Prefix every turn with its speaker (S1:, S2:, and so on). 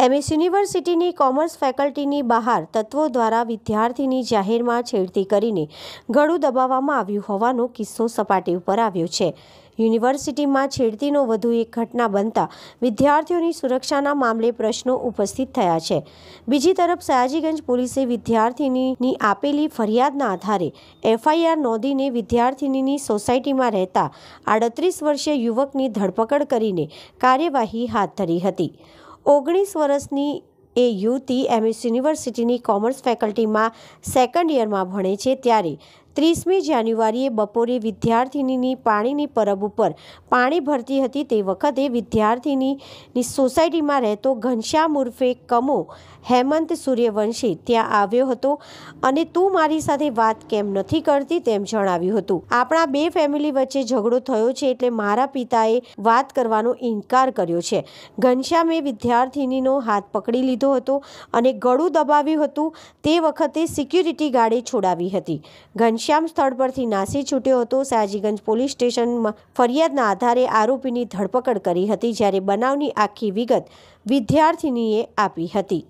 S1: MS યુનિવર્સિટીની commerce ફેકલ્ટીની બહાર તત્વો દ્વારા વિદ્યાર્થીની જાહેરમાં છેડતી કરીને ગળું દબાવવામાં આવ્યું હોવાનો કિસ્સો સપાટી ઉપર આવ્યો છે યુનિવર્સિટીમાં છેડતીનો વધુ એક ઘટના બનતા વિદ્યાર્થીઓની સુરક્ષાના મામલે પ્રશ્નો ઉપસ્થિત થયા છે બીજી તરફ સયાજીગંજ પોલીસે વિદ્યાર્થીની આપેલી ફરિયાદના આધારે એફઆઈઆર નોંધીને વિદ્યાર્થીની સોસાયટીમાં રહેતા આડત્રીસ વર્ષીય યુવકની ધરપકડ કરીને કાર્યવાહી હાથ ધરી હતી ઓગણીસ વર્ષની એ યુવતી એમ યુનિવર્સિટીની કોમર્સ ફેકલ્ટીમાં સેકન્ડ યરમાં ભણે છે ત્યારે ત્રીસમી જાન્યુઆરીએ બપોરે વિદ્યાર્થીનીની પાણીની પરબ ઉપર પાણી ભરતી હતી તે વખતે વિદ્યાર્થીની સોસાયટીમાં રહેતો ઘનશ્યામ ઉર્ફે કમો હેમંત સૂર્યવંશી ત્યાં આવ્યો હતો અને તું મારી સાથે વાત કેમ નથી કરતી તેમ જણાવ્યું હતું આપણા બે ફેમિલી વચ્ચે ઝઘડો થયો છે એટલે મારા પિતાએ વાત કરવાનો ઇનકાર કર્યો છે ઘનશ્યામે વિદ્યાર્થીનીનો હાથ પકડી લીધો હતો અને ગળું દબાવ્યું હતું તે વખતે સિક્યુરિટી ગાર્ડે છોડાવી હતી ઘનશ્યામ ઘનશ્યામ સ્થળ પરથી નાસી છૂટ્યો હતો સયાજીગંજ પોલીસ સ્ટેશનમાં ફરિયાદના આધારે આરોપીની ધરપકડ કરી હતી જ્યારે બનાવની આખી વિગત વિદ્યાર્થીનીએ આપી હતી